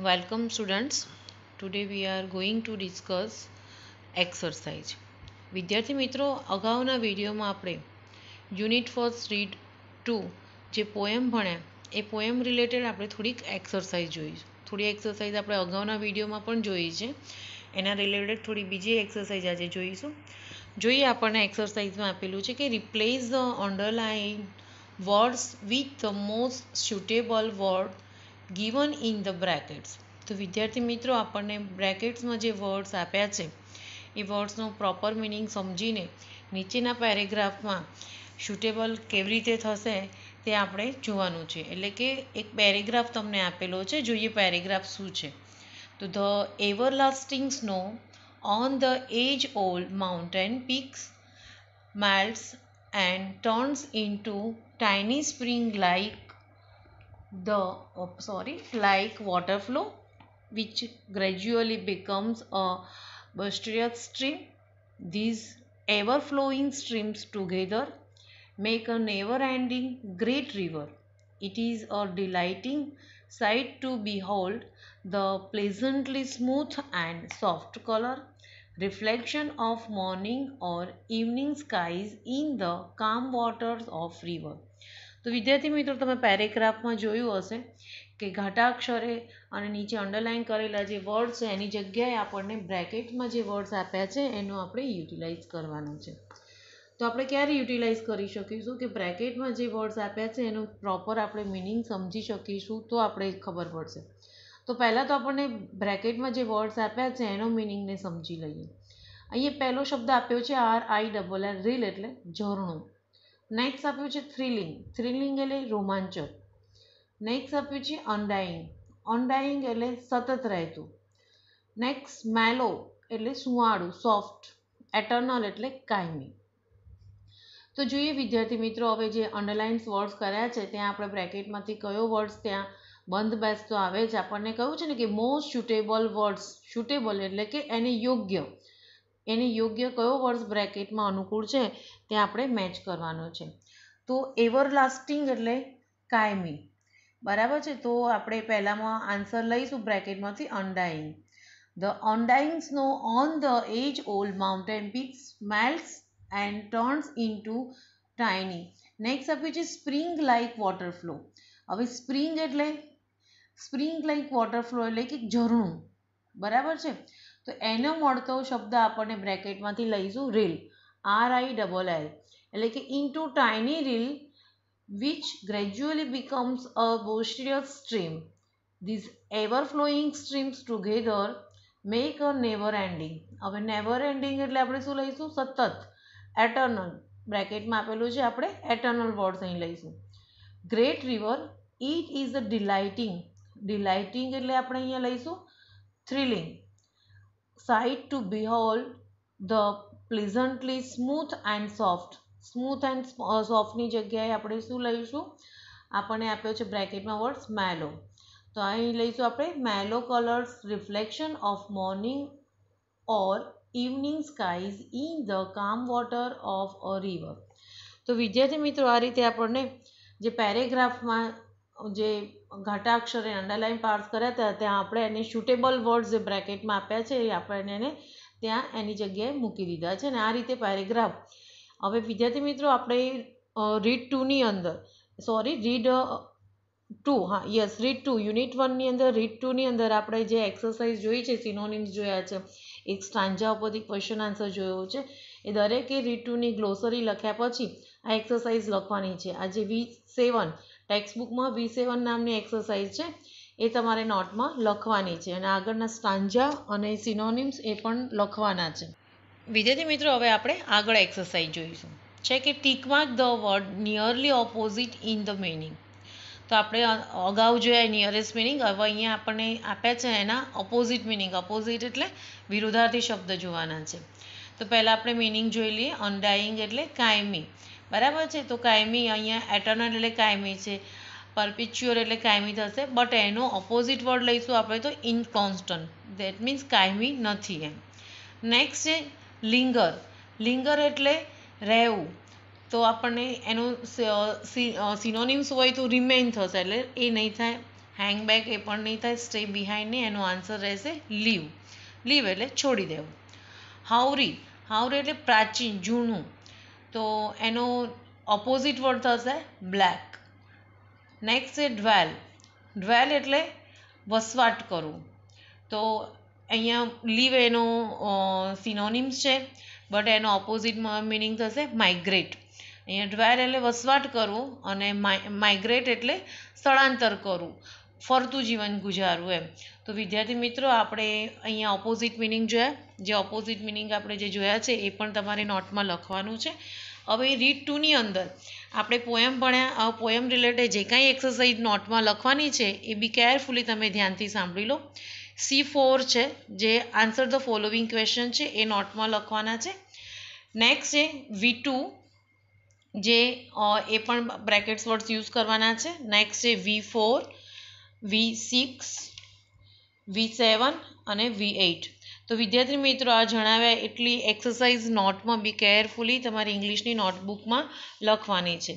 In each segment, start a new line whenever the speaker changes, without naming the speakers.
welcome students today we are going to discuss exercise વિદ્યાર્થી મિત્રો અગાઉના વિડીયોમાં આપણે યુનિટ ફર્સ્ટ રીડ ટુ જે પોએમ ભણ્યા એ પોએમ રિલેટેડ આપણે થોડીક એક્સરસાઇઝ જોઈ થોડી એક્સરસાઇઝ આપણે અગાઉના વિડીયોમાં પણ જોઈ છે એના રિલેટેડ થોડી બીજી એક્સરસાઇઝ આજે જોઈશું જોઈએ આપણને એક્સરસાઇઝમાં આપેલું છે કે replace the underline words with the most suitable word given in the brackets તો વિદ્યાર્થી મિત્રો આપણને બ્રેકેટ્સમાં જે વર્ડ્સ આપ્યા છે એ વર્ડ્સનું પ્રોપર મિનિંગ સમજીને નીચેના પેરેગ્રાફમાં શૂટેબલ કેવી રીતે થશે તે આપણે જોવાનું છે એટલે કે એક પેરેગ્રાફ તમને આપેલો છે જોઈએ પેરેગ્રાફ શું છે તો the everlasting snow on the age old mountain peaks melts and turns into tiny spring like the oh, sorry like water flow which gradually becomes a boisterous stream these ever flowing streams together make a never ending great river it is a delighting sight to behold the pleasantly smooth and soft color reflection of morning or evening skies in the calm waters of river તો વિદ્યાર્થી મિત્રો તમે પેરેગ્રાફમાં જોયું હશે કે ઘાટાક્ષરે અને નીચે underline કરેલા જે વર્ડ્સ છે એની જગ્યાએ આપણને બ્રેકેટમાં જે વર્ડ્સ આપ્યા છે એનું આપણે યુટિલાઇઝ કરવાનું છે તો આપણે ક્યારે યુટિલાઇઝ કરી શકીશું કે બ્રેકેટમાં જે વર્ડ્સ આપ્યા છે એનું પ્રોપર આપણે મિનિંગ સમજી શકીશું તો આપણે ખબર પડશે તો પહેલાં તો આપણને બ્રેકેટમાં જે વર્ડ્સ આપ્યા છે એનો મિનિંગને સમજી લઈએ અહીંયા પહેલો શબ્દ આપ્યો છે R I double R rill એટલે ઝરણું નેક્સ્ટ આપ્યું છે થ્રિલિંગ થ્રિલિંગ એટલે રોમાંચક નેક્સ્ટ આપ્યું છે અનડાઇંગ અનડાઇંગ એટલે સતત રહેતું નેક્સ્ટ મેલો એટલે સુવાળું સોફ્ટ એટર્નલ એટલે કાયમી તો જોઈએ વિદ્યાર્થી મિત્રો હવે જે અંડરલાઇન્સ વર્ડ્સ કર્યા છે ત્યાં આપણે બ્રેકેટમાંથી કયો વર્ડ્સ ત્યાં બંધ બેસતો આવે છે આપણને કહ્યું છે ને કે મોસ્ટ સુટેબલ વર્ડ્સ સુટેબલ એટલે કે એને યોગ્ય એને યોગ્ય કયો વર્ષ બ્રેકેટમાં અનુકૂળ છે તે આપણે મેચ કરવાનો છે તો એવરલાસ્ટિંગ એટલે કાયમી બરાબર છે તો આપણે પહેલાંમાં આન્સર લઈશું બ્રેકેટમાંથી undying the snow on the age old mountain peak smells and turns into tiny next આપ્યું છે સ્પ્રિંગ લાઇક વોટર ફ્લો હવે સ્પ્રિંગ એટલે સ્પ્રિંગ લાઇક વોટર ફ્લો એટલે કે ઝરણું બરાબર છે તો એનો મળતો શબ્દ આપણને બ્રેકેટમાંથી લઈશું rill R I double L એટલે કે into tiny rill which gradually becomes a boisterous stream These ever-flowing streams together make a never-ending. હવે નેવર એન્ડિંગ એટલે આપણે શું લઈશું સતત એટર્નલ બ્રેકેટમાં આપેલું છે આપણે એટર્નલ વર્ડ્સ અહીં લઈશું great river it is a delighting delighting એટલે આપણે અહીંયા લઈશું thrilling sight to behold the pleasantly smooth and soft smooth and સોફ્ટની જગ્યાએ આપણે શું લઈશું આપણને આપ્યો છે બ્રેકેટમાં વર્ડ મેલો તો અહીં લઈશું આપણે mellow colours reflection of morning or evening skies in the calm water of a river તો વિદ્યાર્થી મિત્રો આ રીતે આપણને જે પેરેગ્રાફમાં જે ઘાટા અક્ષરે અંડરલાઇન પાર્ટ્સ કર્યા હતા ત્યાં આપણે એને શૂટેબલ વર્ડ્સ જે બ્રેકેટમાં આપ્યા છે એ આપણે એને ત્યાં એની જગ્યાએ મૂકી દીધા છે અને આ રીતે પેરેગ્રાફ હવે વિદ્યાર્થી મિત્રો આપણે રીડ ટુની અંદર સોરી રીડ ટુ હા યસ રીડ ટુ યુનિટ વનની અંદર રીડ ટુની અંદર આપણે જે એક્સરસાઇઝ જોઈ છે સિનોનિમ્સ જોયા છે એક સ્ટાંજા ઉપરથી ક્વેશ્ચન આન્સર જોયો છે એ દરેકે રીડ ટુની ગ્લોસરી લખ્યા પછી આ એક્સરસાઇઝ લખવાની છે આજે વી સેવન ટેક્સ્ટબુકમાં વી સેવન નામની એક્સરસાઇઝ છે એ તમારે નોટમાં લખવાની છે અને આગળના સ્ટાંજા અને સિનોનિમ્સ એ પણ લખવાના છે વિદ્યાર્થી મિત્રો હવે આપણે આગળ એક્સરસાઇઝ જોઈશું છે કે tick mark the word nearly opposite in the meaning તો આપણે અગાઉ જોયા નિયરેસ્ટ મિનિંગ હવે અહીંયા આપણને આપ્યા છે એના ઓપોઝિટ મિનિંગ ઓપોઝિટ એટલે વિરોધાર્થી શબ્દ જોવાના છે તો પહેલાં આપણે મિનિંગ જોઈ લઈએ અનડાઈંગ એટલે કાયમી બરાબર છે તો કાયમી અહીંયા એટર્નલ એટલે કાયમી છે પરપિચ્યુઅલ એટલે કાયમી થશે બટ એનો ઓપોઝિટ વર્ડ લઈશું આપણે તો ઇનકોન્સ્ટન્ટ ધેટ મીન્સ કાયમી નથી એમ નેક્સ્ટ છે લિંગર લિંગર એટલે રહેવું તો આપણને એનું સિનોનિમ્સ હોય તો રિમેઇન થશે એટલે એ નહીં થાય હેંગબેક એ પણ નહીં થાય સ્ટે બિહાઇન્ડ નહીં એનો આન્સર રહેશે લીવ લીવ એટલે છોડી દેવું હાવરી હાવરી એટલે પ્રાચીન જૂનું તો એનો ઓપોઝિટ વર્ડ થશે બ્લેક નેક્સ્ટ છે ડ્વેલ ડ્વેલ એટલે વસવાટ કરવું તો અહીંયા લીવ એનો સિનોનિમ્સ છે બટ એનો ઓપોઝિટમાં મિનિંગ થશે માઇગ્રેટ અહીંયા ડ્વેલ એટલે વસવાટ કરવું અને માઇગ્રેટ એટલે સ્થળાંતર કરવું ફરતું જીવન ગુજારવું એમ તો વિદ્યાર્થી મિત્રો આપણે અહીંયા ઓપોઝિટ મિનિંગ જોયા જે ઓપોઝિટ મિનિંગ આપણે જે જોયા છે એ પણ તમારે નોટમાં લખવાનું છે હવે રીડ ટુની અંદર આપણે પોએમ ભણ્યા પોએમ રિલેટેડ જે કાંઈ એક્સરસાઇઝ નોટમાં લખવાની છે એ બી કેરફુલી તમે ધ્યાનથી સાંભળી લો સી ફોર છે જે આન્સર ધ ફોલોવિંગ ક્વેશ્ચન છે એ નોટમાં લખવાના છે નેક્સ્ટ છે વી ટુ જે એ પણ બ્રેકેટ્સ વર્ડ્સ યુઝ કરવાના છે નેક્સ્ટ છે વી ફોર વી સિક્સ વી સેવન અને વી એઇટ તો વિદ્યાર્થી મિત્રો આ જણાવ્યા એટલી એક્સરસાઇઝ નોટમાં બી કેરફુલી તમારી ઇંગ્લિશની નોટબુકમાં લખવાની છે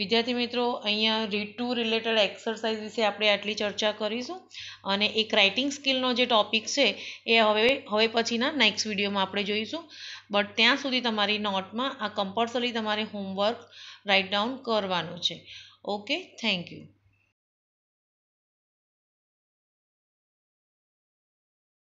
વિદ્યાર્થી મિત્રો અહીંયા રીડ ટુ રિલેટેડ એક્સરસાઇઝ વિશે આપણે આટલી ચર્ચા કરીશું અને એક રાઇટિંગ સ્કિલનો જે ટોપિક છે એ હવે હવે પછીના નેક્સ્ટ વિડીયોમાં આપણે જોઈશું બટ ત્યાં સુધી તમારી નોટમાં આ કમ્પલસરી તમારે હોમવર્ક રાઇટ ડાઉન કરવાનું છે ઓકે થેન્ક યુ